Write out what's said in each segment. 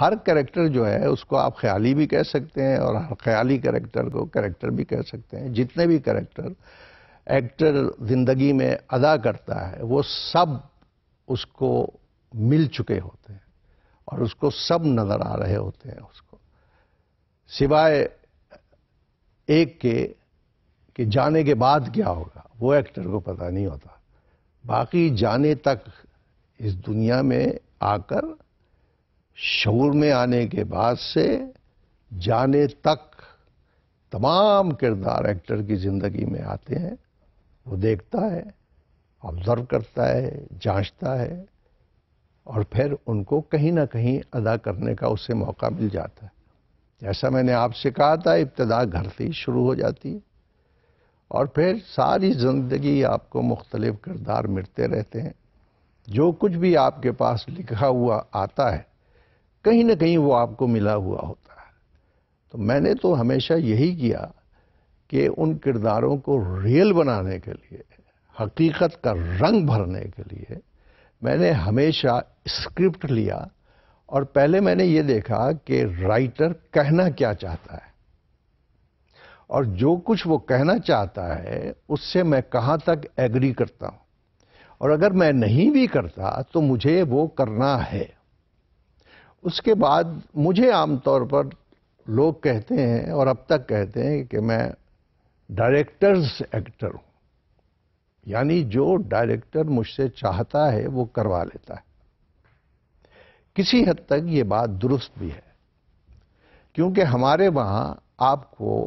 हर character जो है उसको आप ख्याली भी कह सकते हैं और हर ख्याली करेक्टर को करेक्टर भी कह सकते हैं जितने भी करेक्टर एक्टर जिंदगी में अदा करता है वो सब उसको मिल चुके होते हैं और उसको सब नज़र आ रहे होते हैं उसको सिवाय एक के कि जाने के बाद क्या होगा वो एक्टर को पता नहीं होता बाकी जाने तक इस दुनिया में आकर शऊर में आने के बाद से जाने तक तमाम किरदार एक्टर की ज़िंदगी में आते हैं वो देखता है ऑब्जर्व करता है जांचता है और फिर उनको कहीं ना कहीं अदा करने का उसे मौका मिल जाता है जैसा मैंने आपसे कहा था इब्तदा घर से ही शुरू हो जाती है और फिर सारी ज़िंदगी आपको मुख्तलिफ किरदार मिलते रहते हैं जो कुछ भी आपके पास लिखा हुआ आता है कहीं ना कहीं वो आपको मिला हुआ होता है तो मैंने तो हमेशा यही किया कि उन किरदारों को रियल बनाने के लिए हकीकत का रंग भरने के लिए मैंने हमेशा स्क्रिप्ट लिया और पहले मैंने ये देखा कि राइटर कहना क्या चाहता है और जो कुछ वो कहना चाहता है उससे मैं कहाँ तक एग्री करता हूँ और अगर मैं नहीं भी करता तो मुझे वो करना है उसके बाद मुझे आमतौर पर लोग कहते हैं और अब तक कहते हैं कि मैं डायरेक्टर्स एक्टर हूँ यानी जो डायरेक्टर मुझसे चाहता है वो करवा लेता है किसी हद तक ये बात दुरुस्त भी है क्योंकि हमारे वहाँ आपको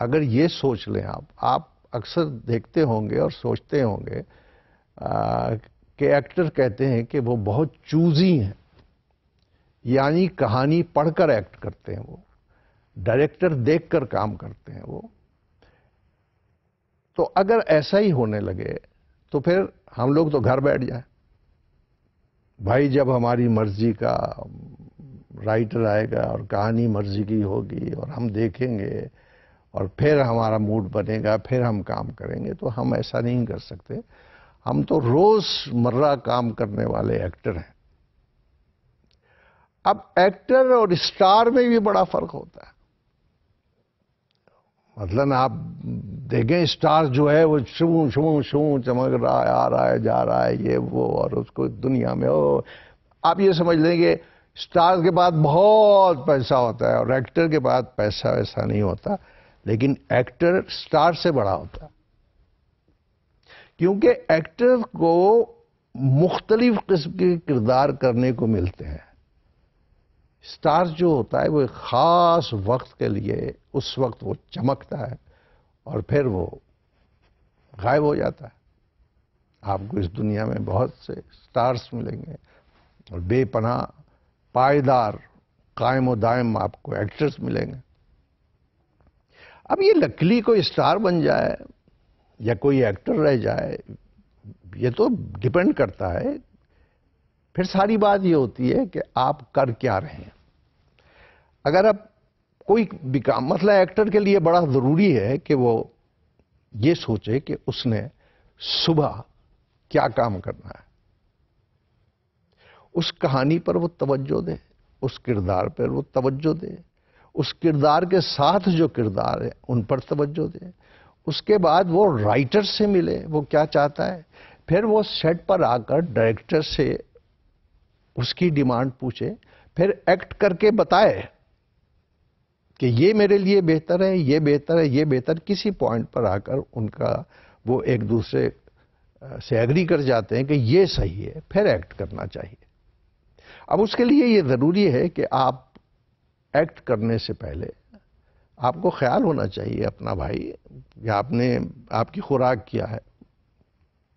अगर ये सोच लें आप आप अक्सर देखते होंगे और सोचते होंगे कि एक्टर कहते हैं कि वो बहुत चूजी हैं यानी कहानी पढ़कर एक्ट करते हैं वो डायरेक्टर देखकर काम करते हैं वो तो अगर ऐसा ही होने लगे तो फिर हम लोग तो घर बैठ जाए भाई जब हमारी मर्जी का राइटर आएगा और कहानी मर्जी की होगी और हम देखेंगे और फिर हमारा मूड बनेगा फिर हम काम करेंगे तो हम ऐसा नहीं कर सकते हम तो रोज़मर्रा काम करने वाले एक्टर हैं अब एक्टर और स्टार में भी बड़ा फर्क होता है मतलब आप देखें स्टार जो है वो शू शू शू चमक रहा है आ रहा है जा रहा है ये वो और उसको दुनिया में ओ आप ये समझ लेंगे स्टार के बाद बहुत पैसा होता है और एक्टर के बाद पैसा वैसा नहीं होता लेकिन एक्टर स्टार से बड़ा होता है क्योंकि एक्टर को मुख्तलिफ किस्म के किरदार करने को मिलते हैं स्टार जो होता है वो एक ख़ास वक्त के लिए उस वक्त वो चमकता है और फिर वो गायब हो जाता है आपको इस दुनिया में बहुत से स्टार्स मिलेंगे और बेपना पायदार कायम व दायम आपको एक्ट्रेस मिलेंगे अब ये लकली कोई स्टार बन जाए या कोई एक्टर रह जाए ये तो डिपेंड करता है फिर सारी बात यह होती है कि आप कर क्या रहे हैं अगर आप कोई भी काम मतलब एक्टर के लिए बड़ा ज़रूरी है कि वो ये सोचे कि उसने सुबह क्या काम करना है उस कहानी पर वो तवज्जो दे उस किरदार पर वो तवज्जो दे उस किरदार के साथ जो किरदार है उन पर तवज्जो दे उसके बाद वो राइटर से मिले वो क्या चाहता है फिर वो सेट पर आकर डायरेक्टर से उसकी डिमांड पूछे फिर एक्ट करके बताए कि ये मेरे लिए बेहतर है ये बेहतर है ये बेहतर किसी पॉइंट पर आकर उनका वो एक दूसरे से एग्री कर जाते हैं कि ये सही है फिर एक्ट करना चाहिए अब उसके लिए ये ज़रूरी है कि आप एक्ट करने से पहले आपको ख्याल होना चाहिए अपना भाई या आपने आपकी खुराक किया है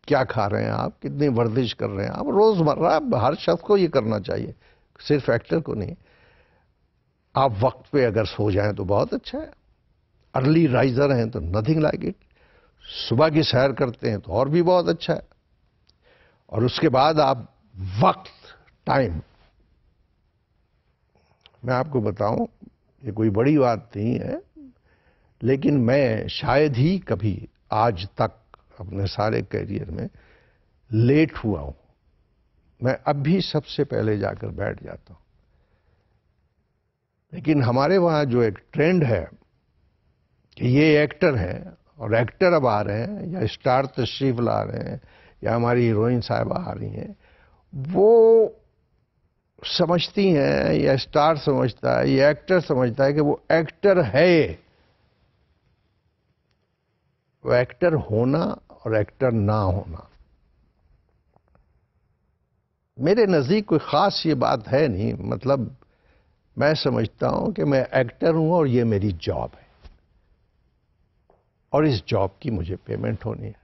क्या खा रहे हैं आप कितनी वर्जिश कर रहे हैं आप रोज़मर्रा हर शख्स को ये करना चाहिए सिर्फ एक्टर को नहीं आप वक्त पे अगर सो जाएं तो बहुत अच्छा है अर्ली राइजर हैं तो नथिंग लाइक इट सुबह की सैर करते हैं तो और भी बहुत अच्छा है और उसके बाद आप वक्त टाइम मैं आपको बताऊं ये कोई बड़ी बात नहीं है लेकिन मैं शायद ही कभी आज तक अपने सारे करियर में लेट हुआ हूं मैं अब भी सबसे पहले जाकर बैठ जाता हूं लेकिन हमारे वहां जो एक ट्रेंड है कि ये एक्टर है और एक्टर अब आ रहे हैं या स्टार तशरीफ ला रहे हैं या हमारी हीरोइन साहब आ रही हैं वो समझती हैं या स्टार समझता है या एक्टर समझता है कि वो एक्टर है वो एक्टर होना और एक्टर ना होना मेरे नज़दीक कोई ख़ास ये बात है नहीं मतलब मैं समझता हूं कि मैं एक्टर हूं और ये मेरी जॉब है और इस जॉब की मुझे पेमेंट होनी है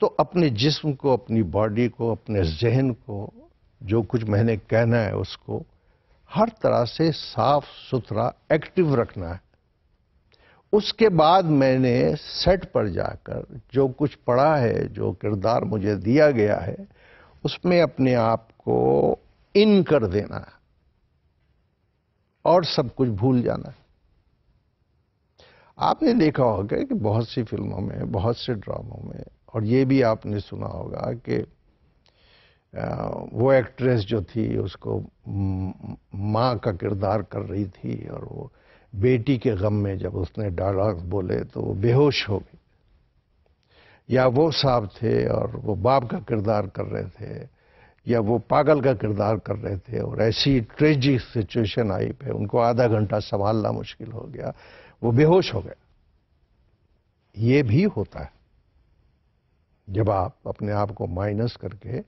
तो अपने जिस्म को अपनी बॉडी को अपने जहन को जो कुछ मैंने कहना है उसको हर तरह से साफ सुथरा एक्टिव रखना है उसके बाद मैंने सेट पर जाकर जो कुछ पढ़ा है जो किरदार मुझे दिया गया है उसमें अपने आप को इन कर देना और सब कुछ भूल जाना आपने देखा होगा कि बहुत सी फिल्मों में बहुत से ड्रामों में और ये भी आपने सुना होगा कि वो एक्ट्रेस जो थी उसको माँ का किरदार कर रही थी और वो बेटी के गम में जब उसने डायलॉग बोले तो वो बेहोश हो गई या वो साहब थे और वो बाप का किरदार कर रहे थे या वो पागल का किरदार कर रहे थे और ऐसी ट्रेजिक सिचुएशन आई पे उनको आधा घंटा संभालना मुश्किल हो गया वो बेहोश हो गया ये भी होता है जब आप अपने आप को माइनस करके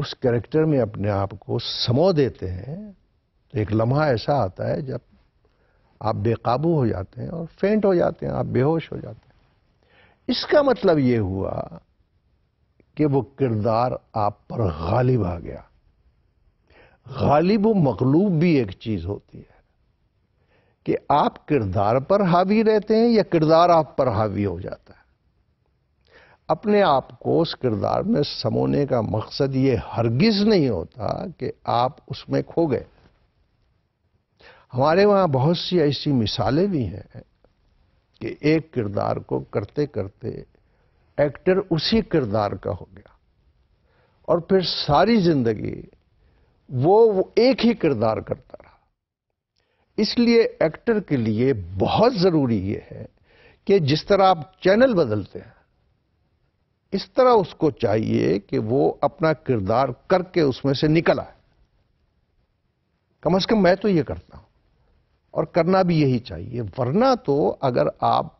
उस कैरेक्टर में अपने आप को समो देते हैं तो एक लम्हा ऐसा आता है जब आप बेकाबू हो जाते हैं और फेंट हो जाते हैं आप बेहोश हो जाते हैं इसका मतलब यह हुआ कि वो किरदार आप पर गालिब आ गया गालिब व मकलूब भी एक चीज होती है कि आप किरदार पर हावी रहते हैं या किरदार आप पर हावी हो जाता है अपने आप को उस किरदार में समोने का मकसद ये हरगिज नहीं होता कि आप उसमें खो गए हमारे वहाँ बहुत सी ऐसी मिसालें भी हैं कि एक किरदार को करते करते एक्टर उसी किरदार का हो गया और फिर सारी जिंदगी वो, वो एक ही किरदार करता रहा इसलिए एक्टर के लिए बहुत ज़रूरी ये है कि जिस तरह आप चैनल बदलते हैं इस तरह उसको चाहिए कि वो अपना किरदार करके उसमें से निकल आए कम से कम मैं तो ये करता हूं और करना भी यही चाहिए वरना तो अगर आप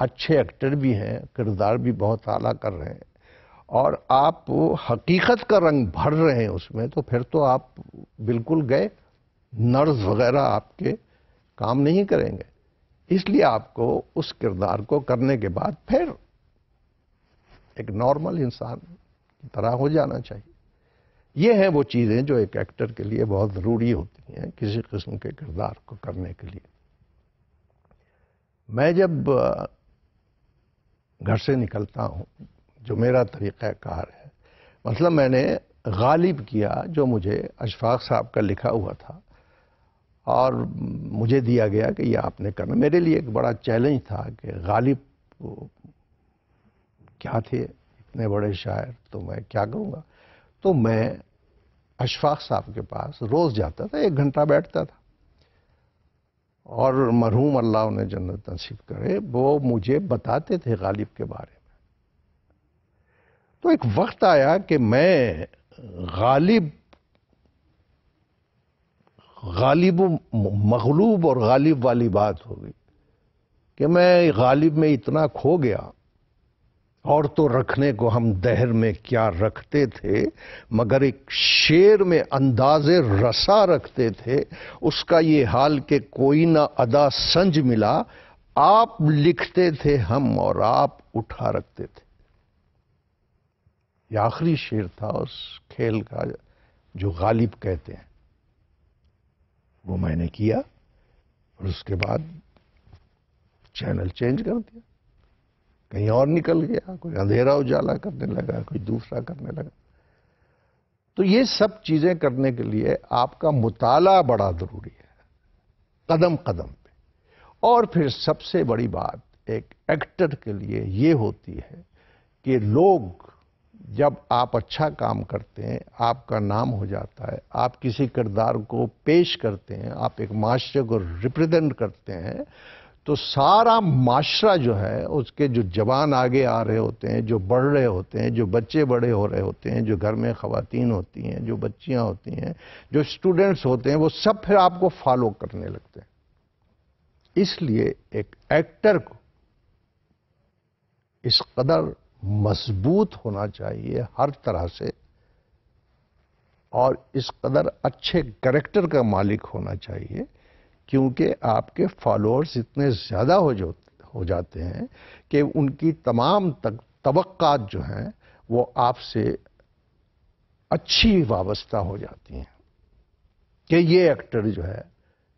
अच्छे एक्टर भी हैं किरदार भी बहुत आला कर रहे हैं और आप हकीकत का रंग भर रहे हैं उसमें तो फिर तो आप बिल्कुल गए नर्स वगैरह आपके काम नहीं करेंगे इसलिए आपको उस किरदार को करने के बाद फिर एक नॉर्मल इंसान की तरह हो जाना चाहिए ये हैं वो चीज़ें जो एक एक्टर के लिए बहुत ज़रूरी होती हैं किसी किस्म के किरदार को करने के लिए मैं जब घर से निकलता हूँ जो मेरा तरीक़ाकार है मतलब मैंने गालिब किया जो मुझे अशफाक साहब का लिखा हुआ था और मुझे दिया गया कि ये आपने करना मेरे लिए एक बड़ा चैलेंज था कि गालिब क्या थे इतने बड़े शायर तो मैं क्या करूँगा तो मैं अशफाक साहब के पास रोज़ जाता था एक घंटा बैठता था और मरहूम अल्लाह उन्हें जन्नत नसीब करे वो मुझे बताते थे गालिब के बारे में तो एक वक्त आया कि मैं गालिब गालिब मगलूब और गालिब वाली बात हो गई कि मैं गालिब में इतना खो गया और तो रखने को हम दहर में क्या रखते थे मगर एक शेर में अंदाजे रसा रखते थे उसका ये हाल के कोई ना अदा संज मिला आप लिखते थे हम और आप उठा रखते थे ये आखिरी शेर था उस खेल का जो गालिब कहते हैं वो मैंने किया और उसके बाद चैनल चेंज कर दिया कहीं और निकल गया कोई अंधेरा उजाला करने लगा कोई दूसरा करने लगा तो ये सब चीजें करने के लिए आपका मुताला बड़ा जरूरी है कदम कदम पे और फिर सबसे बड़ी बात एक एक्टर के लिए ये होती है कि लोग जब आप अच्छा काम करते हैं आपका नाम हो जाता है आप किसी किरदार को पेश करते हैं आप एक माशरे को रिप्रेजेंट करते हैं तो सारा माशरा जो है उसके जो जवान आगे आ रहे होते हैं जो बढ़ रहे होते हैं जो बच्चे बड़े हो रहे होते हैं जो घर में ख़वातीन होती हैं जो बच्चियां होती हैं जो स्टूडेंट्स होते हैं वो सब फिर आपको फॉलो करने लगते हैं इसलिए एक एक्टर को इस कदर मजबूत होना चाहिए हर तरह से और इस कदर अच्छे करेक्टर का मालिक होना चाहिए क्योंकि आपके फॉलोअर्स इतने ज़्यादा हो जो हो जाते हैं कि उनकी तमाम तक तवक्कात जो हैं वो आपसे अच्छी वाबस्ता हो जाती हैं कि ये एक्टर जो है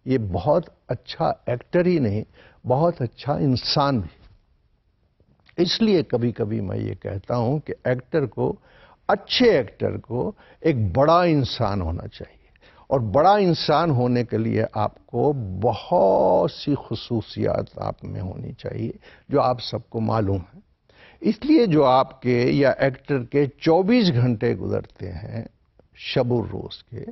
ये बहुत अच्छा एक्टर ही नहीं बहुत अच्छा इंसान भी इसलिए कभी कभी मैं ये कहता हूँ कि एक्टर को अच्छे एक्टर को एक बड़ा इंसान होना चाहिए और बड़ा इंसान होने के लिए आपको बहुत सी खसूसियात आप में होनी चाहिए जो आप सबको मालूम है इसलिए जो आपके या एक्टर के 24 घंटे गुजरते हैं शब रोज़ के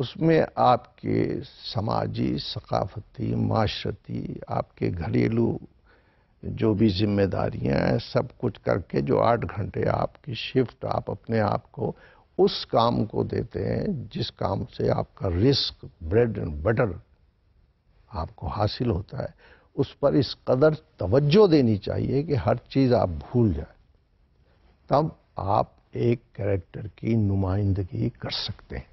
उसमें आपके समाजी सकाफती माशरती आपके घरेलू जो भी जिम्मेदारियां हैं सब कुछ करके जो आठ घंटे आपकी शिफ्ट आप अपने आप को उस काम को देते हैं जिस काम से आपका रिस्क ब्रेड एंड बटर आपको हासिल होता है उस पर इस कदर तवज्जो देनी चाहिए कि हर चीज़ आप भूल जाए तब आप एक कैरेक्टर की नुमाइंदगी कर सकते हैं